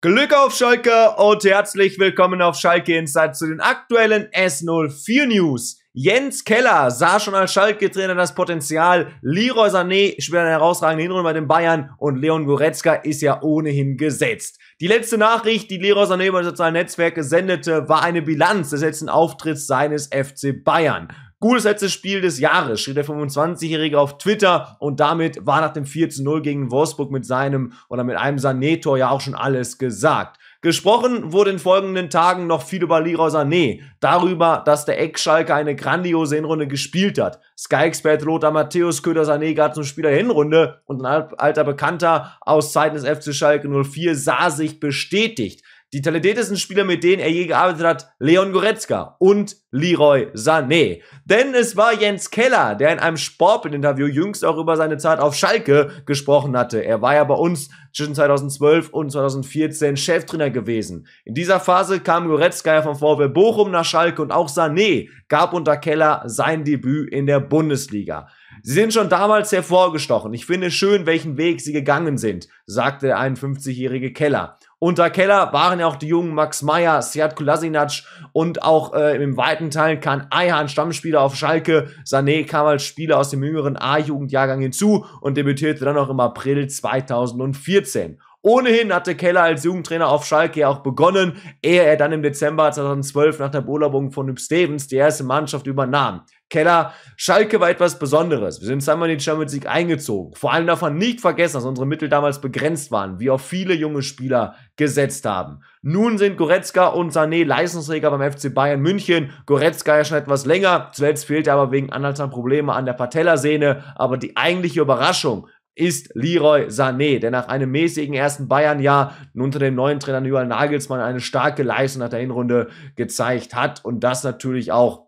Glück auf Schalke und herzlich willkommen auf Schalke Inside zu den aktuellen S04 News. Jens Keller sah schon als Schalke-Trainer das Potenzial. Leroy Sané spielt eine herausragende Hinrunde bei den Bayern und Leon Goretzka ist ja ohnehin gesetzt. Die letzte Nachricht, die Leroy Sané über soziale Netzwerke sendete, war eine Bilanz des letzten Auftritts seines FC Bayern. Gutes letztes Spiel des Jahres, schrieb der 25-Jährige auf Twitter und damit war nach dem 4-0 gegen Wolfsburg mit seinem oder mit einem Sané-Tor ja auch schon alles gesagt. Gesprochen wurde in folgenden Tagen noch viel über Leroy Sané, darüber, dass der Ex-Schalke eine grandiose Hinrunde gespielt hat. Sky-Expert Lothar Matthäus Köder Sané gab zum Spieler Hinrunde und ein alter Bekannter aus Zeiten des FC Schalke 04 sah sich bestätigt. Die talentiertesten Spieler, mit denen er je gearbeitet hat, Leon Goretzka und Leroy Sané. Denn es war Jens Keller, der in einem Sportbild-Interview jüngst auch über seine Zeit auf Schalke gesprochen hatte. Er war ja bei uns zwischen 2012 und 2014 Cheftrainer gewesen. In dieser Phase kam Goretzka ja vom VfB Bochum nach Schalke und auch Sané gab unter Keller sein Debüt in der Bundesliga. Sie sind schon damals hervorgestochen. Ich finde schön, welchen Weg Sie gegangen sind, sagte der 51-jährige Keller. Unter Keller waren ja auch die jungen Max Meyer, Siad Kulasinac und auch äh, im weiten Teil kann Eihan Stammspieler auf Schalke. Sané kam als Spieler aus dem jüngeren A-Jugendjahrgang hinzu und debütierte dann auch im April 2014. Ohnehin hatte Keller als Jugendtrainer auf Schalke ja auch begonnen, ehe er dann im Dezember 2012 nach der Beurlaubung von Hüb Stevens die erste Mannschaft übernahm. Keller, Schalke war etwas Besonderes. Wir sind zweimal in den Champions League eingezogen. Vor allem darf man nicht vergessen, dass unsere Mittel damals begrenzt waren, wie auch viele junge Spieler gesetzt haben. Nun sind Goretzka und Sané Leistungsträger beim FC Bayern München. Goretzka ja schon etwas länger, zuletzt fehlte aber wegen Anhaltsamen Probleme an der Patellasehne. Aber die eigentliche Überraschung ist Leroy Sané, der nach einem mäßigen ersten Bayern-Jahr unter dem neuen Trainer Julian Nagelsmann eine starke Leistung nach der Hinrunde gezeigt hat und das natürlich auch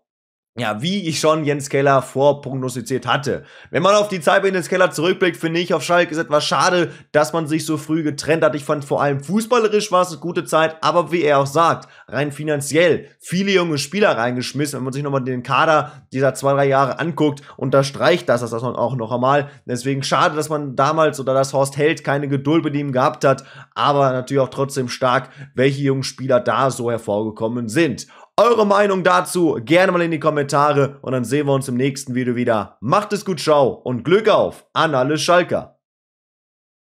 ja, wie ich schon Jens Keller vorprognostiziert hatte. Wenn man auf die Zeit bei Jens Keller zurückblickt, finde ich, auf Schalke ist etwas schade, dass man sich so früh getrennt hat. Ich fand vor allem fußballerisch war es eine gute Zeit, aber wie er auch sagt, rein finanziell viele junge Spieler reingeschmissen. Wenn man sich nochmal den Kader dieser zwei, drei Jahre anguckt, unterstreicht das das auch noch einmal. Deswegen schade, dass man damals oder dass Horst Held keine Geduld mit ihm gehabt hat, aber natürlich auch trotzdem stark, welche jungen Spieler da so hervorgekommen sind. Eure Meinung dazu gerne mal in die Kommentare und dann sehen wir uns im nächsten Video wieder. Macht es gut, ciao und Glück auf an alle Schalker.